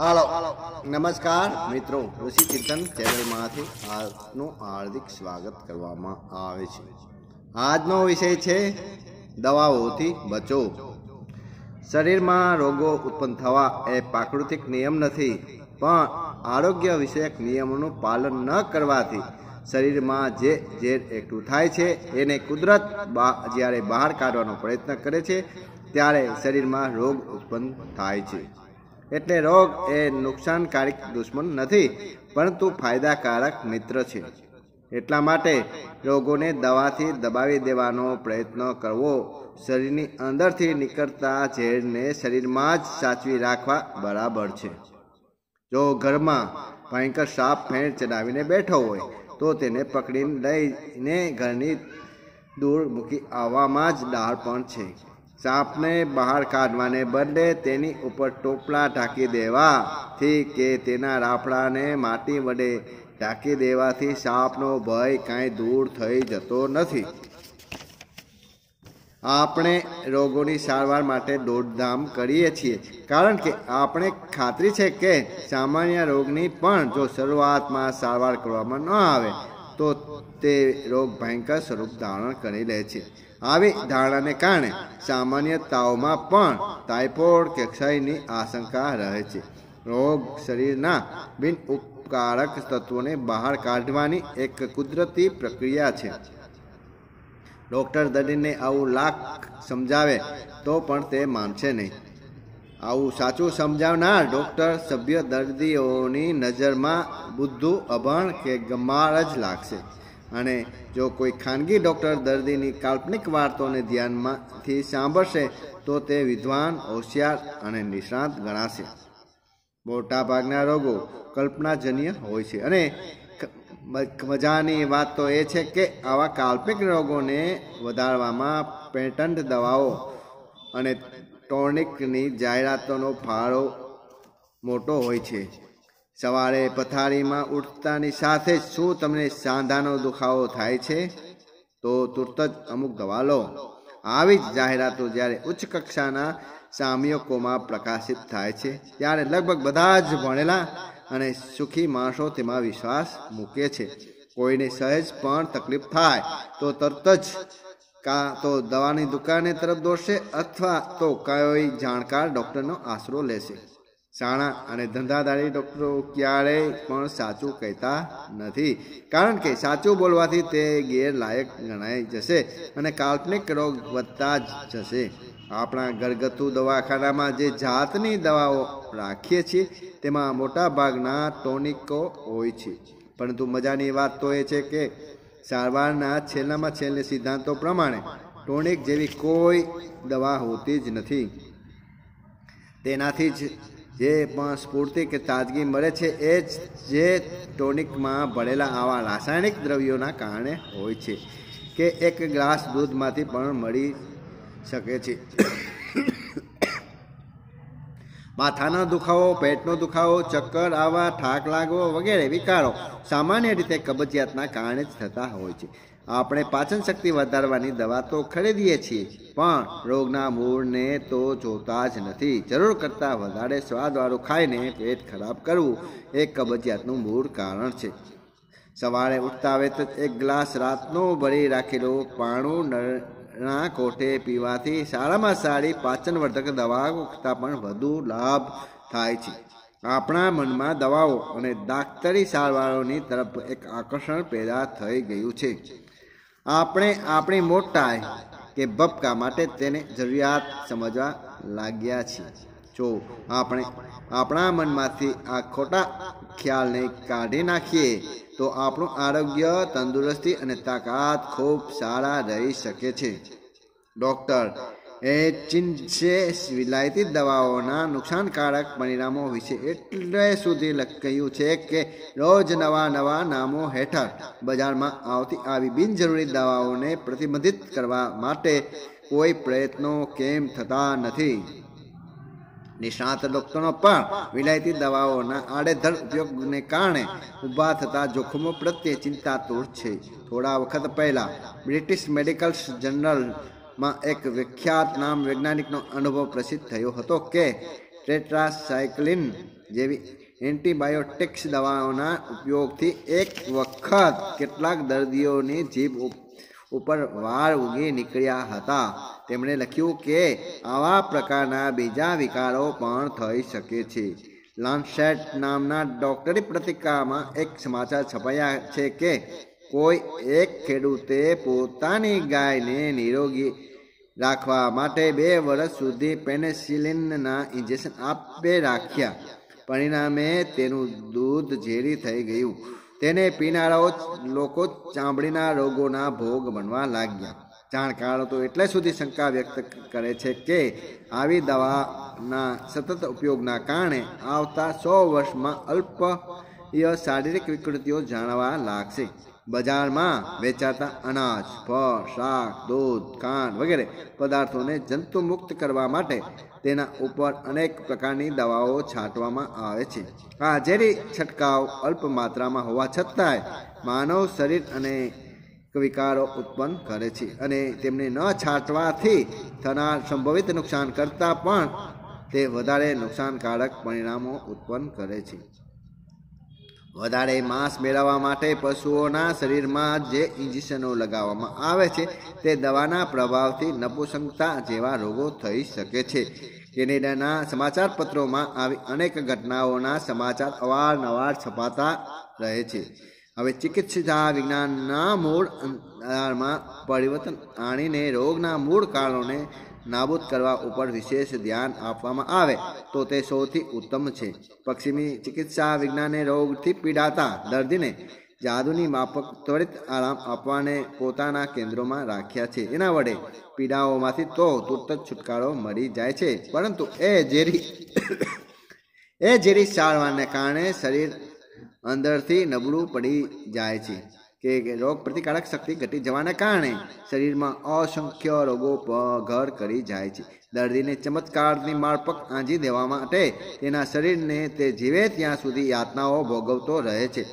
હાલો નમસ્કાર મિત્રો ઋષિ કીર્તન ચેનલમાંથી આજનું હાર્દિક સ્વાગત કરવામાં આવે છે આજનો વિષય છે દવાઓથી બચો શરીરમાં રોગો ઉત્પન્ન થવા એ પ્રાકૃતિક નિયમ નથી પણ આરોગ્ય વિષયક નિયમોનું પાલન ન કરવાથી શરીરમાં જે ઝેર એકઠું થાય છે એને કુદરત જ્યારે બહાર કાઢવાનો પ્રયત્ન કરે છે ત્યારે શરીરમાં રોગ ઉત્પન્ન થાય છે એટલે રોગ એ નુકસાનકારક દુશ્મન નથી પરંતુ ફાયદાકારક મિત્ર છે એટલા માટે રોગોને દવાથી દબાવી દેવાનો પ્રયત્ન કરવો શરીરની અંદરથી નીકળતા ઝેરને શરીરમાં જ સાચવી રાખવા બરાબર છે જો ઘરમાં ભયંકર સાપ ફેર ચડાવીને બેઠો હોય તો તેને પકડીને લઈને ઘરની દૂર મૂકી આવવામાં જ ડાળ પણ છે સાપને બહાર કાઢવાને બદલે તેની ઉપર ટોપલા ઢાંકી દેવાથી કે તેના રાફડાને માટી વડે ઢાંકી દેવાથી સાપનો ભય કાંઈ દૂર થઈ જતો નથી આપણે રોગોની સારવાર માટે દોડધામ કરીએ છીએ કારણ કે આપણે ખાતરી છે કે સામાન્ય રોગની પણ જો શરૂઆતમાં સારવાર કરવામાં ન આવે તો તે રોગ ભયંકર સ્વરૂપ ધારણ કરી લે છે આવી ધારણાને કારણે સામાન્ય તાવમાં પણ ટાઇફોઇડ કે ક્ષયની આશંકા રહે છે રોગ શરીરના બિન ઉપકારક તત્વોને બહાર કાઢવાની એક કુદરતી પ્રક્રિયા છે ડૉક્ટર દર્દીને આવું લાખ સમજાવે તો પણ તે માનશે નહીં આવું સાચું સમજાવનાર ડૉક્ટર સભ્ય દર્દીઓની નજરમાં બુદ્ધુ અભણ કે ગમાળ જ લાગશે અને જો કોઈ ખાનગી ડૉક્ટર દર્દીની કાલ્પનિક વાર્તાઓને ધ્યાનમાંથી સાંભળશે તો તે વિદ્વાન હોશિયાર અને નિષ્ણાંત ગણાશે મોટાભાગના રોગો કલ્પનાજન્ય હોય છે અને મજાની વાત તો એ છે કે આવા કાલ્પનિક રોગોને વધારવામાં પેટન્ટ દવાઓ અને ટોનિકની જાહેરાતોનો ફાળો મોટો હોય છે સવારે પથારીમાં ઉઠતાની સાથે જ શું તમને સાંધાનો દુખાવો થાય છે તો તુરત જ અમુક દવા લો આવી જ જાહેરાતો જ્યારે ઉચ્ચ કક્ષાના સામયકોમાં પ્રકાશિત થાય છે ત્યારે લગભગ બધા જ ભણેલા અને સુખી માણસો તેમાં વિશ્વાસ મૂકે છે કોઈને સહેજ પણ તકલીફ થાય તો તરત જ કાં તો દવાની દુકાને તરફ દોડશે અથવા તો કોઈ જાણકાર ડૉક્ટરનો આશરો લેશે શાણા અને ધંધાદારી ડૉક્ટરો ક્યારેય પણ સાચું કહેતા નથી કારણ કે સાચું બોલવાથી તે ગેરલાયક ગણાય જશે અને કાલ્પનિક રોગ વધતા જ જશે આપણા ઘરગથ્થુ દવાખાનામાં જે જાતની દવાઓ રાખીએ છીએ તેમાં મોટા ભાગના ટોનિકો હોય છે પરંતુ મજાની વાત તો એ છે કે સારવારના છેલ્લામાં છેલ્લે સિદ્ધાંતો પ્રમાણે ટોનિક જેવી કોઈ દવા હોતી જ નથી તેનાથી જ જે પણ સ્ફૂર્તિ કે તાજગી મળે છે એ જ જે ટોનિકમાં ભળેલા આવા રાસાયણિક દ્રવ્યોના કારણે હોય છે કે એક ગ્લાસ દૂધમાંથી પણ મળી શકે છે માથાનો દુખાવો પેટનો દુખાવો ચક્કર આવવા થાક લાગવો વગેરે વિકારો સામાન્ય રીતે કબજિયાતના કારણે જ થતા હોય છે આપણે પાચન શક્તિ વધારવાની દવા તો ખરીદીએ છીએ પણ રોગના મૂળને તો જોતા જ નથી જરૂર કરતાં વધારે સ્વાદવાળું ખાઈને પેટ ખરાબ કરવું એ કબજિયાતનું મૂળ કારણ છે સવારે ઉઠતા આવે તો એક ગ્લાસ રાતનો ભરી રાખેલો પાણું નળના કોઠે પીવાથી સારામાં સારી પાચનવર્ધક દવાઓ કરતાં પણ વધુ લાભ થાય છે આપણા મનમાં દવાઓ અને દાક્તરી સારવારોની તરફ એક આકર્ષણ પેદા થઈ ગયું છે આપણે આપણી મોટાઈ કે બબકા માટે તેને જરૂરિયાત સમજવા લાગ્યા છીએ જો આપણે આપણા મનમાંથી આ ખોટા ખ્યાલને કાઢી નાખીએ તો આપણું આરોગ્ય તંદુરસ્તી અને તાકાત ખૂબ સારા રહી શકે છે ડૉક્ટર એ ચિંચે વિલાયતી દવાઓના નુકસાનકારક પરિણામો વિશે એટલે સુધી કહ્યું છે કે રોજ નવા નવા નામો હેઠળ બજારમાં આવતી આવી બિનજરૂરી દવાઓને પ્રતિબંધિત કરવા માટે કોઈ પ્રયત્નો કેમ થતા નથી નિષ્ણાત ડોક્ટરો પણ વિલાયતી દવાઓના આડેધડ ઉપયોગને કારણે ઊભા થતા જોખમો પ્રત્યે ચિંતાતુર છે થોડા વખત પહેલાં બ્રિટિશ મેડિકલ જનરલ માં એક વિખ્યાત નામ વૈજ્ઞાનિકનો અનુભવ પ્રસિદ્ધ થયો હતો કે ટેટ્રાસાયક્લિન જેવી એન્ટીબાયોટિક્સ દવાઓના ઉપયોગથી એક વખત કેટલાક દર્દીઓની જીભ ઉપર વાળ ઉગી નીકળ્યા હતા તેમણે લખ્યું કે આવા પ્રકારના બીજા વિકારો પણ થઈ શકે છે લાન્સેટ નામના ડોક્ટરી પત્રિકામાં એક સમાચાર છપાયા છે કે કોઈ એક ખેડૂતે પોતાની ગાયને નિરોગી રાખવા માટે બે વર્ષ સુધી પેનેસિલિનના ઇન્જેક્શન આપે રાખ્યા પરિણામે તેનું દૂધ ઝેરી થઈ ગયું તેને પીનારાઓ લોકો ચામડીના રોગોના ભોગ બનવા લાગ્યા જાણકારો તો એટલે સુધી શંકા વ્યક્ત કરે છે કે આવી દવાના સતત ઉપયોગના કારણે આવતા સો વર્ષમાં અલ્પ શારીરિક વિકૃતિઓ જાણવા લાગશે બજારમાં વેચાતા અનાજ ફળ શાક દૂધ ખાંડ વગેરે પદાર્થોને જંતુમુક્ત કરવા માટે તેના ઉપર અનેક પ્રકારની દવાઓ છાંટવામાં આવે છે આ ઝેરી છંટકાવ અલ્પ માત્રામાં હોવા છતાંય માનવ શરીર અને વિકારો ઉત્પન્ન કરે છે અને તેમને ન છાંટવાથી થનાર સંભવિત નુકસાન કરતાં પણ તે વધારે નુકસાનકારક પરિણામો ઉત્પન્ન કરે છે વધારે માંસ મેળવવા માટે પશુઓના શરીરમાં જે ઇન્જેક્શનો લગાવવામાં આવે છે તે દવાના પ્રભાવથી નપુસંગતા જેવા રોગો થઈ શકે છે કેનેડાના પત્રોમાં આવી અનેક ઘટનાઓના સમાચાર અવારનવાર છપાતા રહે છે હવે ચિકિત્સા વિજ્ઞાનના મૂળ આધારમાં પરિવર્તન આણીને રોગના મૂળ કારણોને નાબૂદ કરવા ઉપર વિશેષ ધ્યાન આપવામાં આવે તો તે સૌથી ઉત્તમ છે પક્ષીની ચિકિત્સા વિજ્ઞાને રોગથી પીડાતા દર્દીને જાદુની માફક ત્વરિત આરામ આપવાને પોતાના કેન્દ્રોમાં રાખ્યા છે એના વડે પીડાઓમાંથી તો તુરત જ છુટકારો મળી જાય છે પરંતુ એ ઝેરી એ ઝેરી સારવારને કારણે શરીર અંદરથી નબળું પડી જાય છે કે રોગ પ્રતિકારક શક્તિ ઘટી જવાના કારણે શરીરમાં અસંખ્ય રોગો ઘર કરી જાય છે દર્દીને ચમત્કારની મારપક આંજી દેવા માટે તેના શરીરને તે જીવે ત્યાં સુધી યાતનાઓ ભોગવતો રહે છે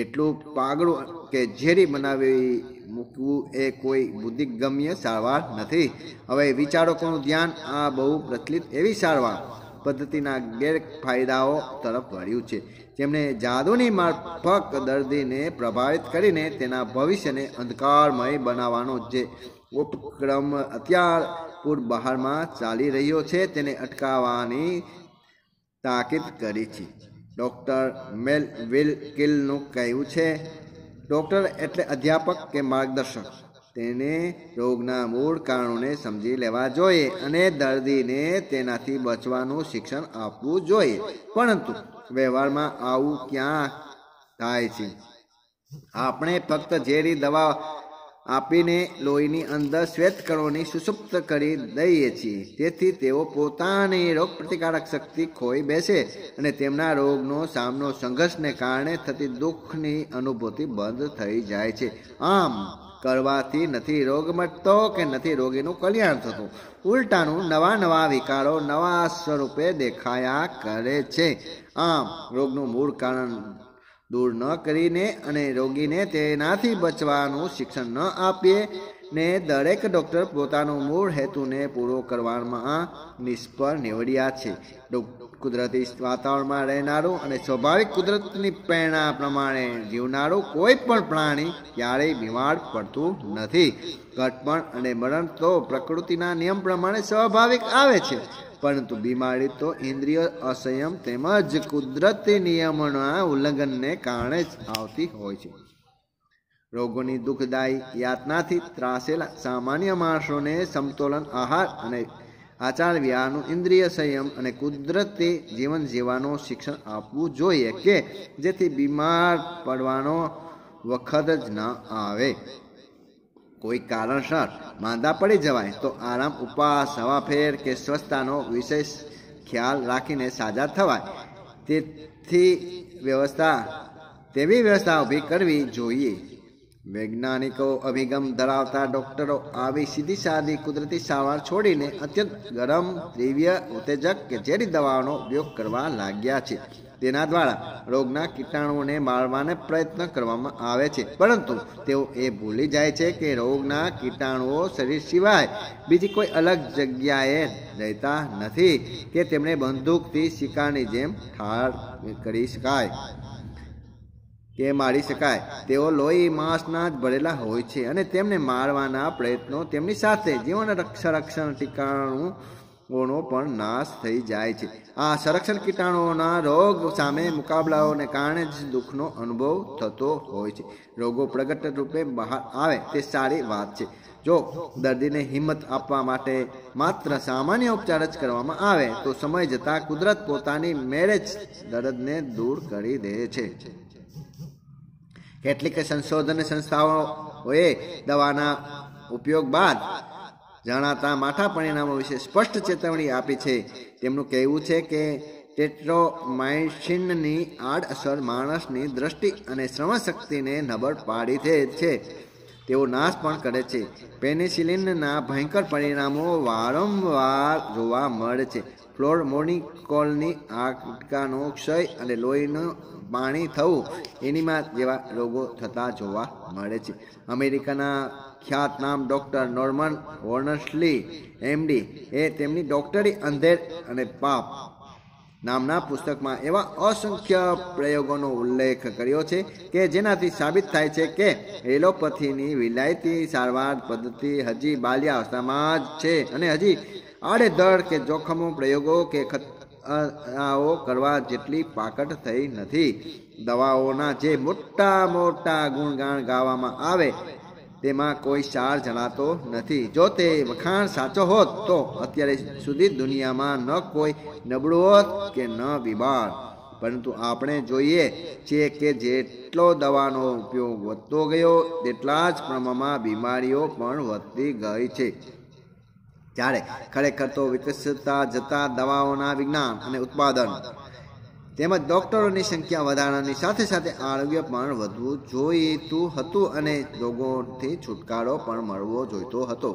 એટલું પાગડું કે ઝેરી બનાવી મૂકવું એ કોઈ બુદ્ધિગમ્ય સારવાર નથી હવે વિચારકોનું ધ્યાન આ બહુ પ્રચલિત એવી સારવાર પદ્ધતિના ગેરફાયદાઓ તરફ વળ્યું છે જેમણે જાદુની માફક દર્દીને પ્રભાવિત કરીને તેના ભવિષ્યને અંધકારમય બનાવવાનો જે ઉપક્રમ અત્યાર પૂર બહારમાં ચાલી રહ્યો છે તેને અટકાવવાની તાકીદ કરી છે ડૉક્ટર મેલ વિલ કિલનું કહેવું છે ડૉક્ટર એટલે અધ્યાપક કે માર્ગદર્શક તેને રોગના મૂળ કારણોને સમજી લેવા જોઈએ અને દર્દીને તેનાથી બચવાનું શિક્ષણ આપવું જોઈએ પરંતુ વ્યવહારમાં આવું ક્યાં થાય છે આપણે ફક્ત ઝેરી દવા આપીને લોહીની અંદર શ્વેત કરોની સુસુપ્ત કરી દઈએ છીએ તેથી તેઓ પોતાની રોગપ્રતિકારક શક્તિ ખોઈ બેસે અને તેમના રોગનો સામનો સંઘર્ષને કારણે થતી દુઃખની અનુભૂતિ બંધ થઈ જાય છે આમ કરવાથી નથી રોગ મટતો કે નથી રોગીનું કલ્યાણ થતું ઉલટાનું નવા નવા વિકારો નવા સ્વરૂપે દેખાયા કરે છે આમ રોગનું મૂળ કારણ દૂર ન કરીને અને રોગીને તેનાથી બચવાનું શિક્ષણ ન આપીએ ને દરેક ડૉક્ટર પોતાનો મૂળ હેતુને પૂરો કરવામાં નિષ્ફળ નીવડ્યા છે ડૉક્ટર કુદરતી વાતાવરણમાં રહેનારું અને સ્વાભાવિક કુદરતની પ્રેરણા પ્રમાણે જીવનારું કોઈ પણ પ્રાણી ક્યારેય બીમાર પડતું નથી ઘટપણ અને મરણ તો પ્રકૃતિના નિયમ પ્રમાણે સ્વાભાવિક આવે છે પરંતુ બીમારી તો ઇન્દ્રિય અસંયમ તેમજ કુદરતી નિયમોના ઉલ્લંઘનને કારણે જ આવતી હોય છે રોગોની દુઃખદાયી યાતનાથી ત્રાસેલા સામાન્ય માણસોને સમતોલન આહાર અને આચાર્ય આનું ઇન્દ્રિય સંયમ અને કુદરતી જીવન જીવવાનું શિક્ષણ આપવું જોઈએ કે જેથી બીમાર પડવાનો વખત જ ન આવે કોઈ કારણસર માંદા પડી જવાય તો આરામ ઉપવાસ હવાફેર કે સ્વચ્છતાનો વિશેષ ખ્યાલ રાખીને સાજા થવાય તેથી વ્યવસ્થા તેવી વ્યવસ્થા ઊભી કરવી જોઈએ વૈજ્ઞાનિકો અભિગમ ધરાવતા ડોક્ટરો આવી સીધી સાદી કુદરતી સારવાર છોડીને અત્યંત ગરમ તીવ્ર ઉત્તેજક કે ઝેરી દવાઓનો ઉપયોગ કરવા લાગ્યા છે તેના દ્વારા રોગના કીટાણુઓને મારવાનો પ્રયત્ન કરવામાં આવે છે પરંતુ તેઓ એ ભૂલી જાય છે કે રોગના કીટાણુઓ શરીર સિવાય બીજી કોઈ અલગ જગ્યાએ રહેતા નથી કે તેમણે બંદૂકથી શિકારની જેમ ઠાર કરી શકાય કે મારી શકાય તેઓ લોહી માંસના જ ભરેલા હોય છે અને તેમને મારવાના પ્રયત્નો તેમની સાથે જીવન રક્ષણ ટીકાણું પણ નાશ થઈ જાય છે આ સંરક્ષણ કીટાણુઓના રોગ સામે મુકાબલાઓને કારણે જ દુઃખનો અનુભવ થતો હોય છે રોગો પ્રગટ રૂપે બહાર આવે તે સારી વાત છે જો દર્દીને હિંમત આપવા માટે માત્ર સામાન્ય ઉપચાર જ કરવામાં આવે તો સમય જતાં કુદરત પોતાની મેરેજ દર્દને દૂર કરી દે છે કેટલીક સંશોધન સંસ્થાઓએ દવાના ઉપયોગ બાદ જણાતા માથા પરિણામો વિશે સ્પષ્ટ ચેતવણી આપી છે તેમનું કહેવું છે કે ટેટ્રોમાઇસિનની આડઅસર માણસની દ્રષ્ટિ અને શ્રવણ શક્તિને નબળ પાડી દે છે તેઓ નાશ પણ કરે છે પેનિસિલિનના ભયંકર પરિણામો વારંવાર જોવા મળે છે ફ્લોર ફ્લોરમોનિકોલની હાડકાનો ક્ષય અને લોહીનું પાણી થવું એનીમાં જેવા રોગો થતા જોવા મળે છે અમેરિકાના ખ્યાતનામ ડૉક્ટર નોર્મન હોર્નસલી એમડી એ તેમની ડૉક્ટરી અંધેર અને પાપ નામના પુસ્તકમાં એવા અસંખ્ય પ્રયોગોનો ઉલ્લેખ કર્યો છે કે જેનાથી સાબિત થાય છે કે એલોપથીની વિલાયતી સારવાર પદ્ધતિ હજી બાલ્યાવસ્થામાં જ છે અને હજી આડેધડ કે જોખમો પ્રયોગો કે ખતરાઓ કરવા જેટલી પાકટ થઈ નથી દવાઓના જે મોટા મોટા ગુણગાન ગાવામાં આવે તેમાં કોઈ સાર જણાતો નથી જો તે વખાણ સાચો હોત તો અત્યારે સુધી દુનિયામાં ન કોઈ નબળું હોત કે ન બીમાર પરંતુ આપણે જોઈએ છીએ કે જેટલો દવાનો ઉપયોગ વધતો ગયો તેટલા જ પ્રમાણમાં બીમારીઓ પણ વધતી ગઈ છે ત્યારે ખરેખર તો વિકસતા જતા દવાઓના વિજ્ઞાન અને ઉત્પાદન તેમજ ડૉક્ટરોની સંખ્યા વધારવાની સાથે સાથે આરોગ્ય પણ વધવું જોઈતું હતું અને રોગોથી છુટકારો પણ મળવો જોઈતો હતો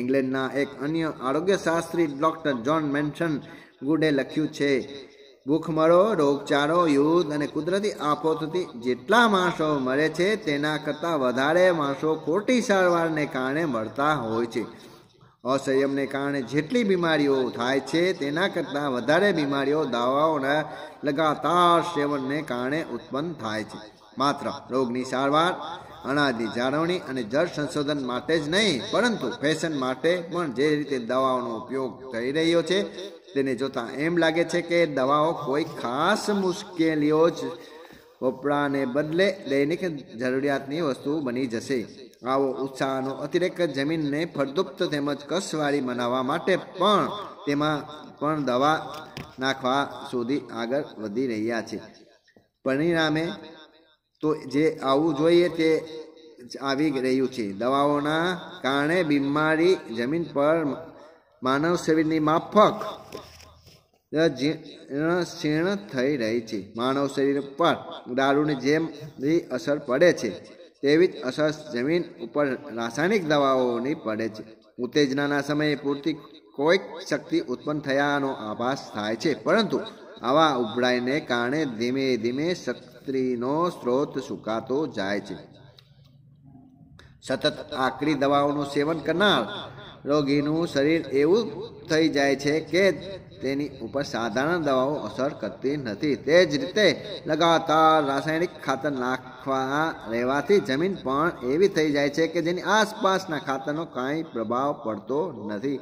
ઇંગ્લેન્ડના એક અન્ય આરોગ્યશાસ્ત્રી ડૉક્ટર જ્હોન મેન્શન ગુડે લખ્યું છે ભૂખમરો રોગચાળો યુદ્ધ અને કુદરતી આફતોથી જેટલા માણસો મળે છે તેના કરતાં વધારે માણસો ખોટી સારવારને કારણે મળતા હોય છે અસંયમને કારણે જેટલી બીમારીઓ થાય છે તેના કરતાં વધારે બીમારીઓ દાવાઓના લગાતાર સેવનને કારણે ઉત્પન્ન થાય છે માત્ર રોગની સારવાર અનાજની જાળવણી અને જળ સંશોધન માટે જ નહીં પરંતુ ફેશન માટે પણ જે રીતે દવાઓનો ઉપયોગ થઈ રહ્યો છે તેને જોતાં એમ લાગે છે કે દવાઓ કોઈ ખાસ મુશ્કેલીઓ જ વપરાને બદલે દૈનિક જરૂરિયાતની વસ્તુ બની જશે આવો ઉત્સાહનો અતિરેક જમીનને ફળદ્રુપ્ત તેમજ કસવાળી બનાવવા માટે પણ તેમાં પણ દવા નાખવા સુધી આગળ વધી રહ્યા છે પરિણામે તો જે આવવું જોઈએ તે આવી રહ્યું છે દવાઓના કારણે બીમારી જમીન પર માનવ શરીરની માફક ક્ષીણ થઈ રહી છે માનવ શરીર પર દારૂની જેમ અસર પડે છે તેવી જ અસર જમીન ઉપર રાસાયણિક દવાઓની પડે છે ઉત્તેજનાના સમયે પૂરતી કોઈક શક્તિ ઉત્પન્ન થયાનો આભાસ થાય છે પરંતુ આવા ઉભરાઈને કારણે ધીમે ધીમે શક્તિનો સ્ત્રોત સુકાતો જાય છે સતત આકરી દવાઓનું સેવન કરનાર રોગીનું શરીર એવું થઈ જાય છે કે તેની ઉપર સાધારણ દવાઓ અસર કરતી નથી તે જ રીતે લગાતાર રાસાયણિક ખાતર નાખવા રહેવાથી જમીન પણ એવી થઈ જાય છે કે જેની આસપાસના ખાતરનો કાંઈ પ્રભાવ પડતો નથી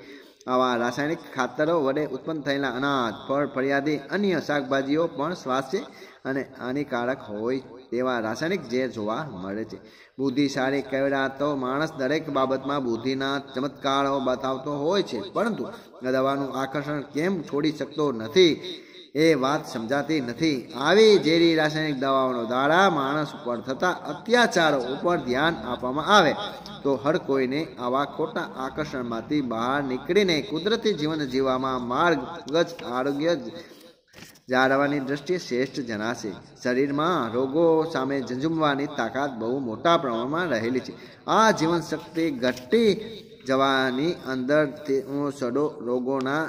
આવા રાસાયણિક ખાતરો વડે ઉત્પન્ન થયેલા અનાજ ફળ ફરિયાદી અન્ય શાકભાજીઓ પણ સ્વાસ્થ્ય અને હાનિકારક હોય તેવા રાસાયણિક ઝેર જોવા મળે છે બુદ્ધિશાળી કહેવડાતો માણસ દરેક બાબતમાં બુદ્ધિના ચમત્કારો બતાવતો હોય છે પરંતુ દવાનું આકર્ષણ કેમ છોડી શકતો નથી એ વાત સમજાતી નથી આવી ઝેરી રાસાયણિક દવાઓનો દ્વારા માણસ ઉપર થતા અત્યાચારો ઉપર ધ્યાન આપવામાં આવે તો હર કોઈને આવા ખોટા આકર્ષણમાંથી બહાર નીકળીને કુદરતી જીવન જીવવામાં માર્ગ જ આરોગ્ય જાળવવાની દ્રષ્ટિએ શ્રેષ્ઠ જણાશે શરીરમાં રોગો સામે ઝંઝુમવાની તાકાત બહુ મોટા પ્રમાણમાં રહેલી છે આ જીવનશક્તિ ઘટી જવાની અંદર સડો રોગોના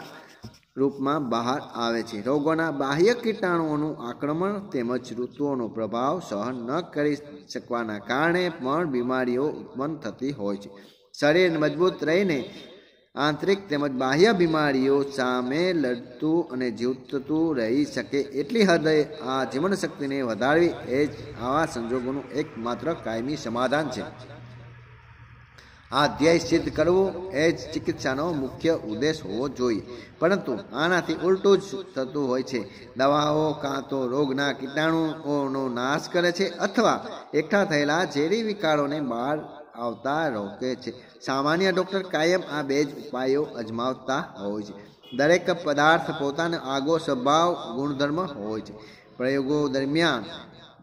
રૂપમાં બહાર આવે છે રોગોના બાહ્ય કીટાણુઓનું આક્રમણ તેમજ ઋતુઓનો પ્રભાવ સહન ન કરી શકવાના કારણે પણ બીમારીઓ ઉત્પન્ન થતી હોય છે શરીર મજબૂત રહીને આંતરિક તેમજ બાહ્ય બીમારીઓ સામે લડતું અને જીવતું રહી શકે એટલી હૃદય આ જીવનશક્તિને વધારવી એ જ આવા સંજોગોનું એકમાત્ર કાયમી સમાધાન છે આ ધ્યેય સિદ્ધ કરવું એ જ ચિકિત્સાનો મુખ્ય ઉદ્દેશ હોવો જોઈએ પરંતુ આનાથી ઉલટું જ થતું હોય છે દવાઓ કાં તો રોગના કીટાણુઓનો નાશ કરે છે અથવા એકઠા થયેલા ઝેરી વિકારોને બહાર આવતા રોકે છે સામાન્ય ડૉક્ટર કાયમ આ બે જ ઉપાયો અજમાવતા હોય છે દરેક પદાર્થ પોતાનો આગો સ્વભાવ ગુણધર્મ હોય છે પ્રયોગો દરમિયાન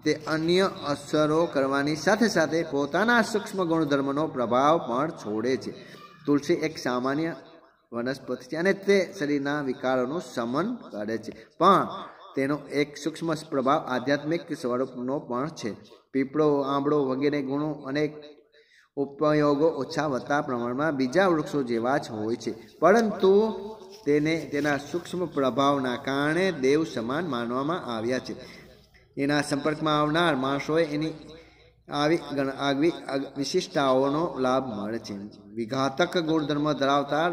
તે અન્ય અસરો કરવાની સાથે સાથે પોતાના સૂક્ષ્મ ગુણધર્મનો પ્રભાવ પણ છોડે છે તુલસી એક સામાન્ય વનસ્પતિ છે અને તે શરીરના વિકારોનું શમન કરે છે પણ તેનો એક સૂક્ષ્મ પ્રભાવ આધ્યાત્મિક સ્વરૂપનો પણ છે પીપળો આંબળો વગેરે ગુણો અનેક ઉપયોગો ઓછા વધતા પ્રમાણમાં બીજા વૃક્ષો જેવા જ હોય છે પરંતુ તેને તેના સૂક્ષ્મ પ્રભાવના કારણે દેવ સમાન માનવામાં આવ્યા છે એના સંપર્કમાં આવનાર માણસોએ એની આવી આગવી વિશિષ્ટતાઓનો લાભ મળે છે વિઘાતક ગુણધર્મ ધરાવતા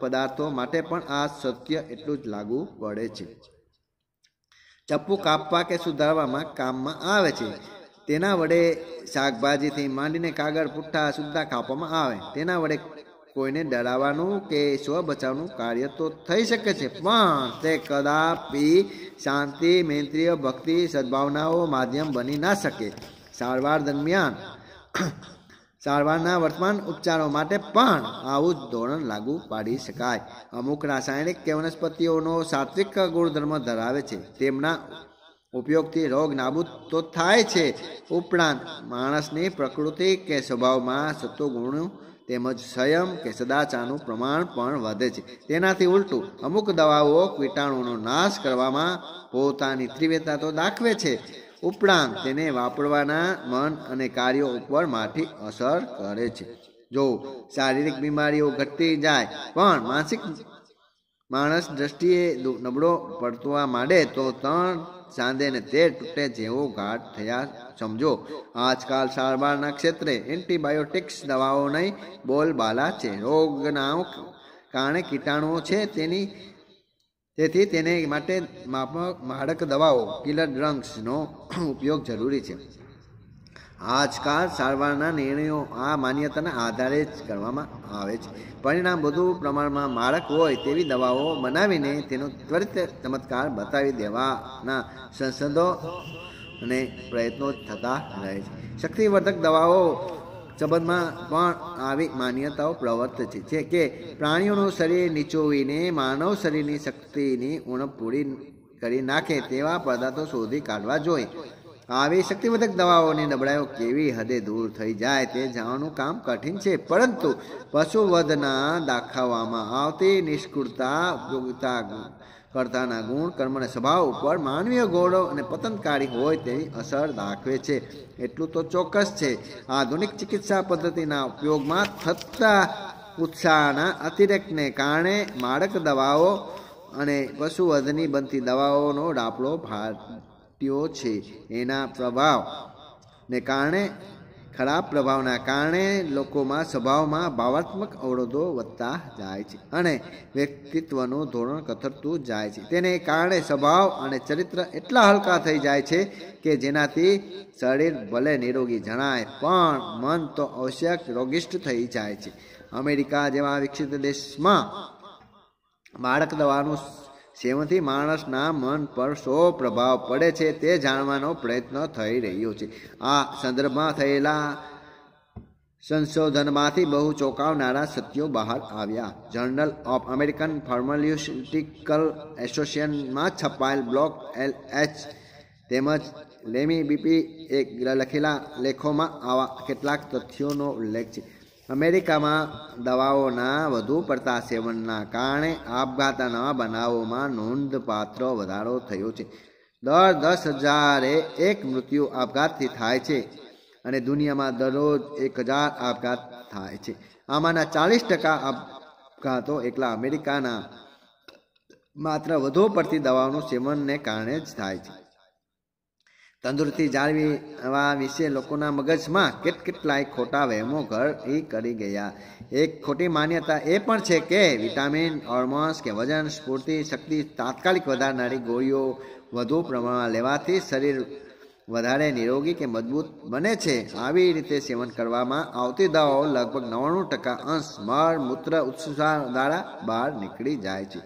પદાર્થો માટે પણ આ સત્ય એટલું જ લાગુ પડે છે ચપ્પુ કાપવા કે સુધારવામાં કામમાં આવે છે તેના વડે શાકભાજીથી માંડીને કાગળ પુઠ્ઠા સુદ્ધા કાપવામાં આવે તેના વડે કોઈને ડરાવવાનું કે સ્વ બચાવનું કાર્ય તો થઈ શકે છે પણ તે કદાપી શાંતિ મૈત્રીય ભક્તિ સદભાવનાઓ માધ્યમ બની ના શકે સારવાર દરમિયાન સારવારના વર્તમાન ઉપચારો માટે પણ આવું જ ધોરણ લાગુ પાડી શકાય અમુક રાસાયણિક કે વનસ્પતિઓનો સાત્વિક ગુણધર્મ ધરાવે છે તેમના ઉપયોગથી રોગ નાબૂદ તો થાય છે ઉપરાંત માણસની પ્રકૃતિ કે સ્વભાવમાં સત્વગુણું તેમજ સંયમ કે સદાચારનું પ્રમાણ પણ વધે છે તેનાથી ઉલટું અમુક દવાઓ કીટાણુનો નાશ કરવામાં પોતાની તીવ્રતા તો દાખવે છે ઉપરાંત તેને વાપરવાના મન અને કાર્યો ઉપર માઠી અસર કરે છે જો શારીરિક બીમારીઓ ઘટતી જાય પણ માનસિક માણસ દ્રષ્ટિએ નબળો પડવા માંડે તો ત્રણ ચાંદે ને તે તૂટે જેવો ઘાટ થયા સમજો આજકાલ સારવારના ક્ષેત્રે એન્ટીબાયોટિક્સ દવાઓ નહીં બોલબાલા છે રોગના કારણે કીટાણુઓ છે તેની તેથી તેને માટે માપક માડક દવાઓ કિલર ડ્રગ્સનો ઉપયોગ જરૂરી છે આજકાલ સારવારના નિર્ણયો આ માન્યતાના આધારે જ કરવામાં આવે છે પરિણામ વધુ પ્રમાણમાં માળક હોય તેવી દવાઓ બનાવીને તેનો ત્વરિત ચમત્કાર બતાવી દેવાના સંસદો અને પ્રયત્નો થતા રહે છે શક્તિવર્ધક દવાઓ સંબંધમાં પણ આવી માન્યતાઓ પ્રવર્ત છે જે કે પ્રાણીઓનું શરીર નીચોવીને માનવ શરીરની શક્તિની ઉણપ પૂરી કરી નાખે તેવા પદાર્થો શોધી કાઢવા જોઈએ આવી શક્તિવર્ધક દવાઓની નબળાઈઓ કેવી હદે દૂર થઈ જાય તે જાણવાનું કામ કઠિન છે પરંતુ પશુવધના દાખવવામાં આવતી નિષ્કુળતા ઉપયોગિતા કરતાના ગુણ કર્મના સ્વભાવ ઉપર માનવીય ગૌરવ અને પતનકારી હોય તેવી અસર દાખવે છે એટલું તો ચોક્કસ છે આધુનિક ચિકિત્સા પદ્ધતિના ઉપયોગમાં થતા ઉત્સાહના અતિરેકને કારણે માળક દવાઓ અને પશુવધની બનતી દવાઓનો ડાપલો ભાર શક્તિઓ છે એના પ્રભાવને કારણે ખરાબ પ્રભાવના કારણે લોકોમાં સ્વભાવમાં ભાવાત્મક અવરોધો વધતા જાય છે અને વ્યક્તિત્વનું ધોરણ કથરતું જાય છે તેને કારણે સ્વભાવ અને ચરિત્ર એટલા હલકા થઈ જાય છે કે જેનાથી શરીર ભલે નિરોગી જણાય પણ મન તો આવશ્યક રોગિષ્ઠ થઈ જાય છે અમેરિકા જેવા વિકસિત દેશમાં બાળક દવાનું જેમાંથી માણસના મન પર શો પ્રભાવ પડે છે તે જાણવાનો પ્રયત્ન થઈ રહ્યો છે આ સંદર્ભમાં થયેલા સંશોધનમાંથી બહુ ચોંકાવનારા સત્યો બહાર આવ્યા જર્નલ ઓફ અમેરિકન ફાર્માલ્યુટિકલ એસોસિએશનમાં છપાયેલ બ્લોક એલ એચ તેમજ લેમી બીપી એક લખેલા લેખોમાં આવા કેટલાક તથ્યોનો ઉલ્લેખ છે અમેરિકામાં દવાઓના વધુ પડતા સેવનના કારણે આપઘાતના બનાવોમાં નોંધપાત્ર વધારો થયો છે દર દસ હજારે એક મૃત્યુ આપઘાતથી થાય છે અને દુનિયામાં દરરોજ એક હજાર આપઘાત થાય છે આમાંના ચાલીસ ટકા આપઘાતો એકલા અમેરિકાના માત્ર વધુ પડતી દવાઓનું સેવનને કારણે જ થાય છે તંદુરસ્તી જાળવી જાળવીવા વિશે લોકોના મગજમાં કેટકેટલાય ખોટા વહેમો ઘર એ કરી ગયા એક ખોટી માન્યતા એ પણ છે કે વિટામિન હોર્મોન્સ કે વજન સ્ફૂર્તિ શક્તિ તાત્કાલિક વધારનારી ગોળીઓ વધુ પ્રમાણમાં લેવાથી શરીર વધારે નિરોગી કે મજબૂત બને છે આવી રીતે સેવન કરવામાં આવતી દવાઓ લગભગ નવ્વાણું ટકા અંશ મળ મૂત્ર ઉત્સાહ દ્વારા બહાર નીકળી જાય છે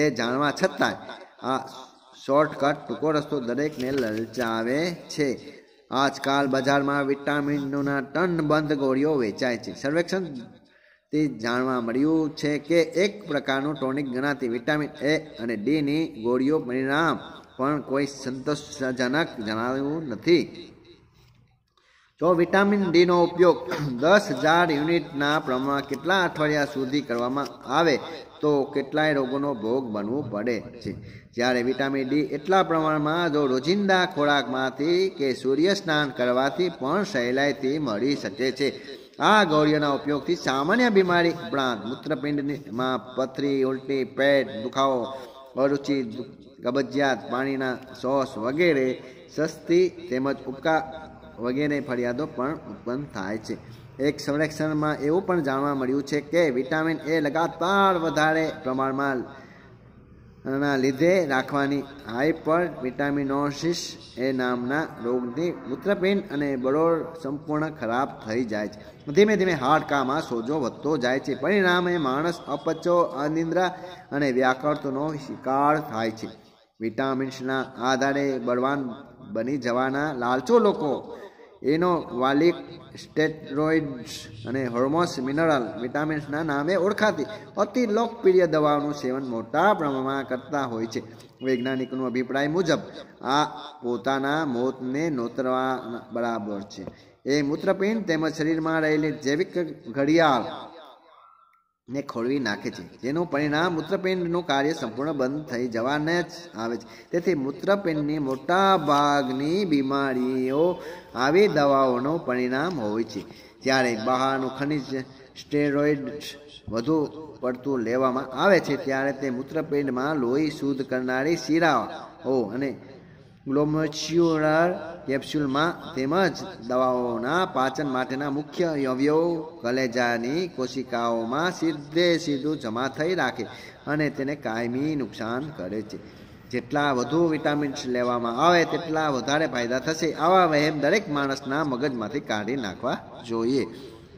એ જાણવા છતાં આ શોર્ટકટ ટૂંકો રસ્તો દરેકને લલચાવે છે આજકાલ બજારમાં વિટામિનોના ટન બંધ ગોળીઓ વેચાય છે સર્વેક્ષણ તે જાણવા મળ્યું છે કે એક પ્રકારનું ટોનિક ગણાતી વિટામિન એ અને ડીની ગોળીઓ પરિણામ પણ કોઈ સંતોષજનક જણાવ્યું નથી જો વિટામિન ડીનો ઉપયોગ દસ હજાર યુનિટના પ્રમાણમાં કેટલા અઠવાડિયા સુધી કરવામાં આવે તો કેટલાય રોગોનો ભોગ બનવું પડે છે જ્યારે વિટામિન ડી એટલા પ્રમાણમાં જો રોજિંદા ખોરાકમાંથી કે સૂર્ય સ્નાન કરવાથી પણ સહેલાઈથી મળી શકે છે આ ગૌરીઓના ઉપયોગથી સામાન્ય બીમારી ઉપરાંત મૂત્રપિંડમાં પથરી ઉલટી પેટ દુખાવો અરુચિ કબજિયાત પાણીના સોસ વગેરે સસ્તી તેમજ ઉપકા વગેરે ફરિયાદો પણ ઉત્પન્ન થાય છે એક સંરક્ષણમાં એવું પણ જાણવા મળ્યું છે કે વિટામિન એ લગાતાર વધારે પ્રમાણમાં ના લીધે રાખવાની હાઈપર વિટામિનોસિસ એ નામના રોગની મૂત્રપિંડ અને બરોળ સંપૂર્ણ ખરાબ થઈ જાય છે ધીમે ધીમે હાડકામાં સોજો વધતો જાય છે પરિણામે માણસ અપચો અનિંદ્રા અને વ્યાકર્તનો શિકાર થાય છે વિટામિન્સના આધારે બળવાન બની જવાના લાલચો લોકો એનો વાલિક સ્ટેરોઇડ્સ અને હોર્મોન્સ મિનરલ વિટામિન્સના નામે ઓળખાતી અતિ લોકપ્રિય દવાઓનું સેવન મોટા પ્રમાણમાં કરતા હોય છે વૈજ્ઞાનિકનો અભિપ્રાય મુજબ આ પોતાના મોતને નોતરવા બરાબર છે એ મૂત્રપિંડ તેમજ શરીરમાં રહેલી જૈવિક ઘડિયાળ ને ખોળવી નાખે છે જેનું પરિણામ મૂત્રપિંડનું કાર્ય સંપૂર્ણ બંધ થઈ જવાને જ આવે છે તેથી મૂત્રપિંડની મોટા ભાગની બીમારીઓ આવી દવાઓનું પરિણામ હોય છે જ્યારે બહારનું ખનિજ સ્ટેરોઇડ વધુ પડતું લેવામાં આવે છે ત્યારે તે મૂત્રપિંડમાં લોહી શુદ્ધ કરનારી શીરાઓ અને ગ્લોમચ્યુલર કેપ્સ્યુલમાં તેમજ દવાઓના પાચન માટેના મુખ્ય અવયવ કલેજાની કોશિકાઓમાં સીધે સીધું જમા થઈ રાખે અને તેને કાયમી નુકસાન કરે છે જેટલા વધુ વિટામિન્સ લેવામાં આવે તેટલા વધારે ફાયદા થશે આવા વહેમ દરેક માણસના મગજમાંથી કાઢી નાખવા જોઈએ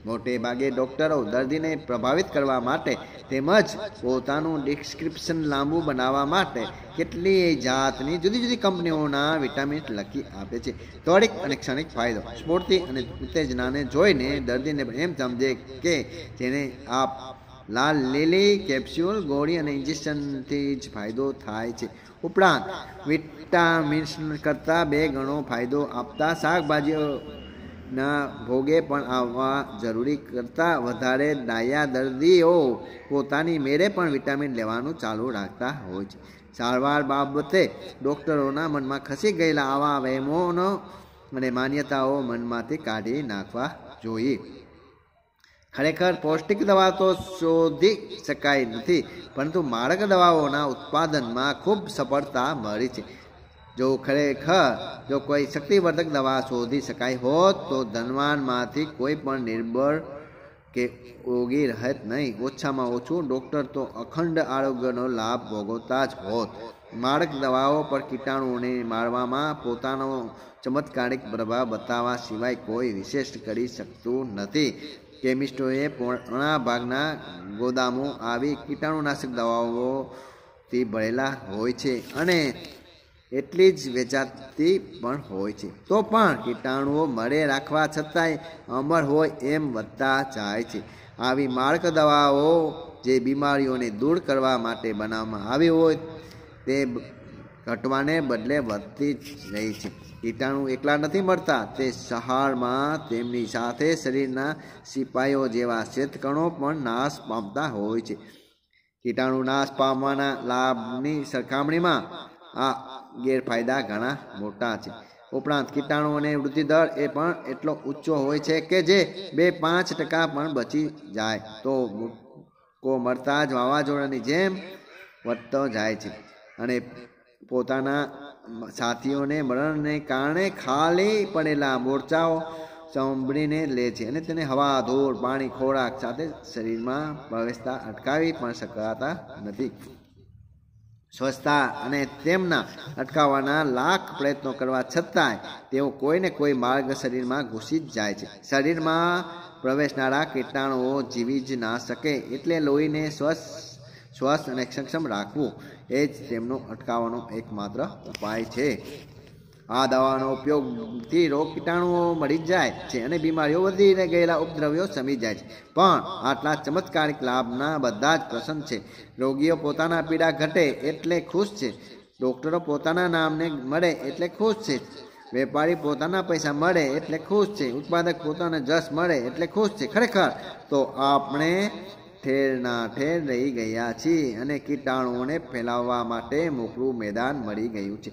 મોટે ભાગે ડૉક્ટરો દર્દીને પ્રભાવિત કરવા માટે તેમજ પોતાનું ડિસ્ક્રિપ્શન લાંબુ બનાવવા માટે કેટલીય જાતની જુદી જુદી કંપનીઓના વિટામિન લખી આપે છે ત્વરિત અને ક્ષણિક ફાયદો સ્ફૂર્તિ અને ઉત્તેજનાને જોઈને દર્દીને એમ સમજે કે જેને આપ લાલ લીલી કેપ્સ્યુલ ગોળી અને ઇન્જેક્શનથી જ ફાયદો થાય છે ઉપરાંત વિટામિન્સ કરતાં બે ગણો ફાયદો આપતા શાકભાજીઓ ના ભોગે પણ આવવા જરૂરી કરતાં વધારે ડાયા દર્દીઓ પોતાની મેરે પણ વિટામિન લેવાનું ચાલુ રાખતા હોય છે સારવાર બાબતે ડૉક્ટરોના મનમાં ખસી ગયેલા આવા વહેમોનો અને માન્યતાઓ મનમાંથી કાઢી નાખવા જોઈએ ખરેખર પૌષ્ટિક દવા તો શોધી શકાય નથી પરંતુ મારક દવાઓના ઉત્પાદનમાં ખૂબ સફળતા મળી છે જો ખરેખર જો કોઈ શક્તિવર્ધક દવા શોધી શકાય હોત તો ધનવાનમાંથી કોઈ પણ નિર્બળ કે ઓગી રહેત નહીં ઓછામાં ઓછું ડૉક્ટર તો અખંડ આરોગ્યનો લાભ ભોગવતા જ હોત માળક દવાઓ પર કીટાણુઓને મારવામાં પોતાનો ચમત્કારિક પ્રભાવ બતાવવા સિવાય કોઈ વિશેષ કરી શકતું નથી કેમિસ્ટોએ ઘણા ભાગના ગોદામો આવી કીટાણુનાશક દવાઓથી ભરેલા હોય છે અને એટલી જ વેચાતી પણ હોય છે તો પણ કીટાણુઓ મળે રાખવા છતાંય અમર હોય એમ વધતા જાય છે આવી માળક દવાઓ જે બીમારીઓને દૂર કરવા માટે બનાવવામાં આવી હોય તે ઘટવાને બદલે વધતી જ રહી છે કીટાણુ એકલા નથી મળતા તે સહારમાં તેમની સાથે શરીરના સિપાઈઓ જેવા શેતકણો પણ નાશ પામતા હોય છે કીટાણુ નાશ પામવાના લાભની સરખામણીમાં આ ગેરફાયદા ઘણા મોટા છે ઉપરાંત કીટાણુ અને વૃદ્ધિ દર એ પણ એટલો ઊંચો હોય છે કે જે બે પાંચ ટકા પણ બચી જાય તો કો મળતા જ વાવાઝોડાની જેમ વધતો જાય છે અને પોતાના સાથીઓને મરણને કારણે ખાલી પડેલા મોરચાઓ સાંભળીને લે છે અને તેને હવા ધૂળ પાણી ખોરાક સાથે શરીરમાં પ્રવેશતા અટકાવી પણ શકાતા નથી સ્વચ્છતા અને તેમના અટકાવવાના લાખ પ્રયત્નો કરવા છતાંય તેઓ કોઈને કોઈ માર્ગ શરીરમાં ઘૂસી જ જાય છે શરીરમાં પ્રવેશનારા કીટાણુઓ જીવી જ ના શકે એટલે લોહીને સ્વસ્થ સ્વસ્થ અને સક્ષમ રાખવું એ જ તેમનો અટકાવવાનો એકમાત્ર ઉપાય છે આ દવાનો ઉપયોગથી રોગ કીટાણુઓ મળી જાય છે અને બીમારીઓ વધીને ગયેલા ઉપદ્રવ્યો સમી જાય છે પણ આટલા ચમત્કારિક લાભના બધા જ પ્રસંગ છે રોગીઓ પોતાના પીડા ઘટે એટલે ખુશ છે ડૉક્ટરો પોતાના નામને મળે એટલે ખુશ છે વેપારી પોતાના પૈસા મળે એટલે ખુશ છે ઉત્પાદક પોતાને જસ મળે એટલે ખુશ છે ખરેખર તો આપણે ઠેરના ઠેર રહી ગયા છીએ અને કીટાણુઓને ફેલાવવા માટે મોકલું મેદાન મળી ગયું છે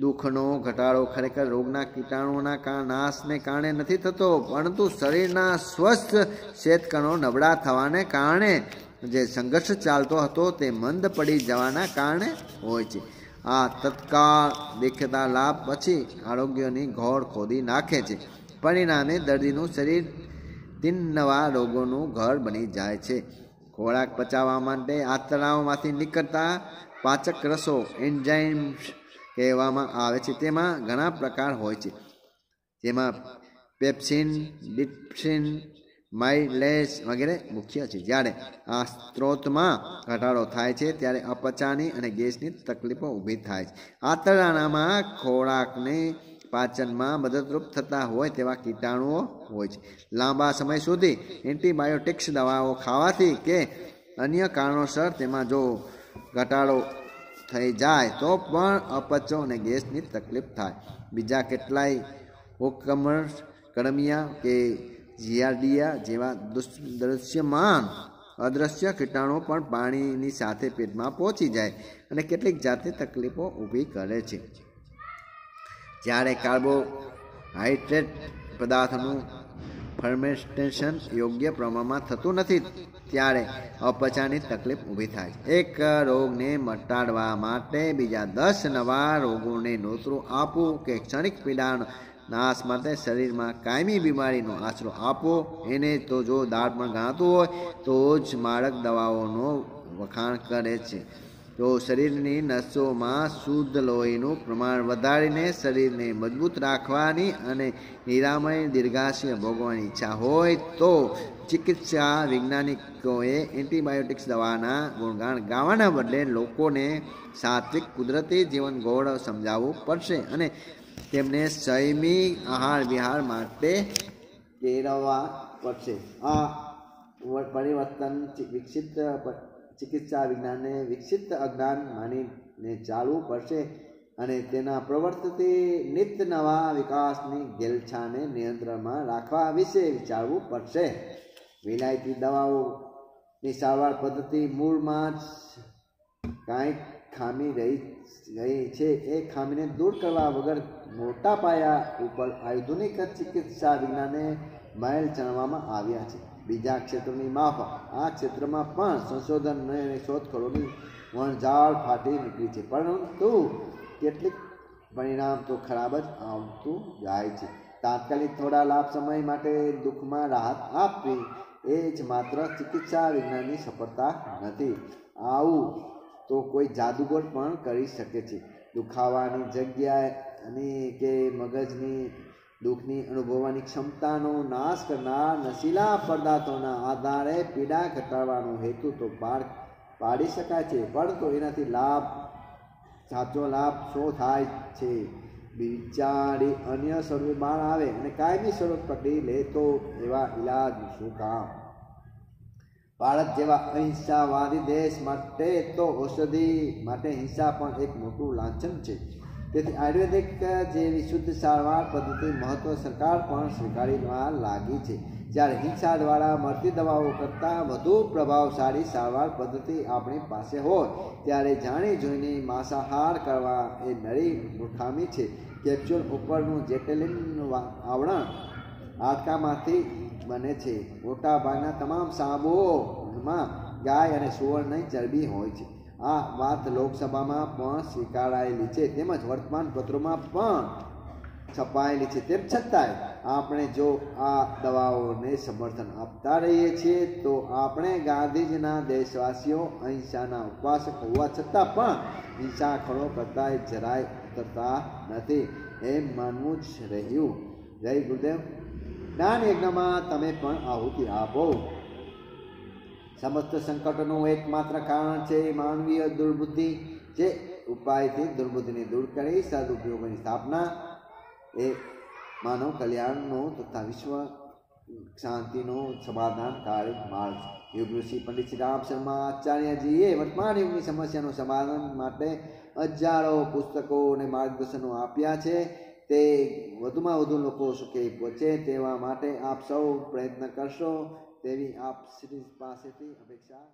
દુઃખનો ઘટાડો ખરેખર રોગના કીટાણુઓના નાશને કારણે નથી થતો પરંતુ શરીરના સ્વસ્થ શેતકણો નબળા થવાને કારણે જે સંઘર્ષ ચાલતો હતો તે મંદ પડી જવાના કારણે હોય છે આ તત્કાળ દેખતા લાભ પછી આરોગ્યની ઘોર ખોદી નાખે છે પરિણામે દર્દીનું શરીર તિન નવા રોગોનું ઘર બની જાય છે ખોરાક પચાવવા માટે આંતરાઓમાંથી નીકળતા પાચક રસો એન્ઝાઇમ્સ કહેવામાં આવે છે તેમાં ઘણા પ્રકાર હોય છે જેમાં પેપ્સિન ડિપ્સિન માઇલેજ વગેરે મુખ્ય છે જ્યારે આ સ્ત્રોતમાં ઘટાડો થાય છે ત્યારે અપચાની અને ગેસની તકલીફો ઊભી થાય છે આંતરડામાં ખોરાકને પાચનમાં મદદરૂપ થતા હોય તેવા કીટાણુઓ હોય છે લાંબા સમય સુધી એન્ટીબાયોટિક્સ દવાઓ ખાવાથી કે અન્ય કારણોસર તેમાં જો ઘટાડો થઈ જાય તો પણ અપચો અને ગેસની તકલીફ થાય બીજા કેટલાય ઓકમર કડમિયા કે જીઆરડિયા જેવા દૃશ્યમાન અદ્રશ્ય કીટાણુ પણ પાણીની સાથે પેટમાં પહોંચી જાય અને કેટલીક જાતની તકલીફો ઊભી કરે છે જ્યારે કાર્બોહાઈડ્રેટ પદાર્થનું ફર્મેસ્ટેશન યોગ્ય પ્રમાણમાં થતું નથી ત્યારે અપચાની તકલીફ ઊભી થાય એક રોગને મટાડવા માટે બીજા દસ નવા રોગોને નોતરું આપવું કે ક્ષણિક પીડાનો નાશ માટે શરીરમાં કાયમી બીમારીનો આશરો આપવો એને તો જો દાળ પણ ગાતું હોય તો જ માળક દવાઓનો વખાણ કરે છે તો શરીરની નસોમાં શુદ્ધ લોહીનું પ્રમાણ વધારીને શરીરને મજબૂત રાખવાની અને નિરામય દીર્ઘાશય ભોગવાની ઈચ્છા હોય તો ચિકિત્સા વૈજ્ઞાનિકોએ એન્ટીબાયોટિક્સ દવાના ગુણગાન ગાવાના બદલે લોકોને સાત્વિક કુદરતી જીવન ગૌરવ સમજાવવું પડશે અને તેમને સૈમી આહાર વિહાર માટે કેળવવા પડશે આ પરિવર્તન વિકસિત ચિકિત્સા વિજ્ઞાનને વિકસિત અજ્ઞાન માનીને ચાલવું પડશે અને તેના પ્રવર્તતી નિત નવા વિકાસની ગેલછાને નિયંત્રણમાં રાખવા વિશે વિચારવું પડશે વિનાયતી દવાઓ ની સારવાર પદ્ધતિ મૂળમાં જ કાંઈક ખામી રહી રહી છે એ ખામીને દૂર કરવા વગર મોટા પાયા ઉપર આધુનિક ચિકિત્સા વિજ્ઞાને મહેલ ચણવામાં આવ્યા છે બીજા ક્ષેત્રની માફા આ ક્ષેત્રમાં પણ સંશોધન અને શોધખોળોની વણઝાળ ફાટી નીકળી છે પરંતુ કેટલીક પરિણામ તો ખરાબ જ આવતું જાય છે તાત્કાલિક થોડા લાભ સમય માટે દુઃખમાં રાહત આપવી એ જ માત્ર ચિકિત્સા વિજ્ઞાનની સફળતા નથી આવું તો કોઈ જાદુગર પણ કરી શકે છે દુખાવાની જગ્યાએ અને કે મગજની દુઃખની અનુભવવાની ક્ષમતાનો નાશ કરનાર નશીલા પદાર્થોના આધારે પીડા ઘટાડવાનો હેતુ તો પાડ પાડી શકાય છે પણ તો એનાથી લાભ સાચો લાભ શો થાય છે બિચારી અન્ય સ્વરૂપે બહાર આવે અને કાયમી સ્વરૂપ પકડી તો એવા ઇલાજનું શું કામ ભારત જેવા અહિંસાવાદી દેશ માટે તો ઔષધિ માટે હિંસા પણ એક મોટું લાંછન છે તેથી આયુર્વેદિક જેવી શુદ્ધ સારવાર પદ્ધતિ મહત્વ સરકાર પણ સ્વીકારવા લાગી છે જ્યારે હિંસા દ્વારા મળતી દવાઓ કરતાં વધુ પ્રભાવશાળી સારવાર પદ્ધતિ આપણી પાસે હોય ત્યારે જાણી જોઈને માંસાહાર કરવા એ નળી મૂઠામી છે કેપ્સ્યુલ ઉપરનું જેટેલિનનું આવરણ હાડકામાંથી બને છે મોટાભાગના તમામ સાબુઓમાં ગાય અને સુવર્ણની ચરબી હોય છે આ વાત લોકસભામાં પણ સ્વીકારાયેલી છે તેમજ વર્તમાન પત્રોમાં પણ છપાયેલી છે તેમ છતાંય આપણે જો આ દવાઓને સમર્થન આપતા રહીએ છીએ તો આપણે ગાંધીજીના દેશવાસીઓ અહિંસાના ઉપાસક હોવા છતાં પણ હિંસા ખડો કરતા જરાય ઉતરતા નથી એમ માનવું જ રહ્યું જય ગુરુદેવ જ્ઞાન યજ્ઞમાં તમે પણ આહુતિ આપો સમસ્ત સંકટનું એકમાત્ર કારણ છે માનવીય દુર્બુદ્ધિ જે ઉપાયથી દુર્બુદ્ધિને દૂર કરી સદુપયોગની સ્થાપના એ માનવ કલ્યાણનો તથા વિશ્વ શાંતિનો કાર્ય માર્ગ છે યોગ ઋષિ પંડિત શ્રી રામ શર્મા આચાર્યજીએ વર્તમાન યુગની સમસ્યાનું સમાધાન માટે હજારો પુસ્તકો અને માર્ગદર્શનો આપ્યા છે તે વધુમાં વધુ લોકો સુખે પહોંચે તેવા માટે આપ સૌ પ્રયત્ન કરશો તેવી આપ શ્રી પાસેથી અપેક્ષા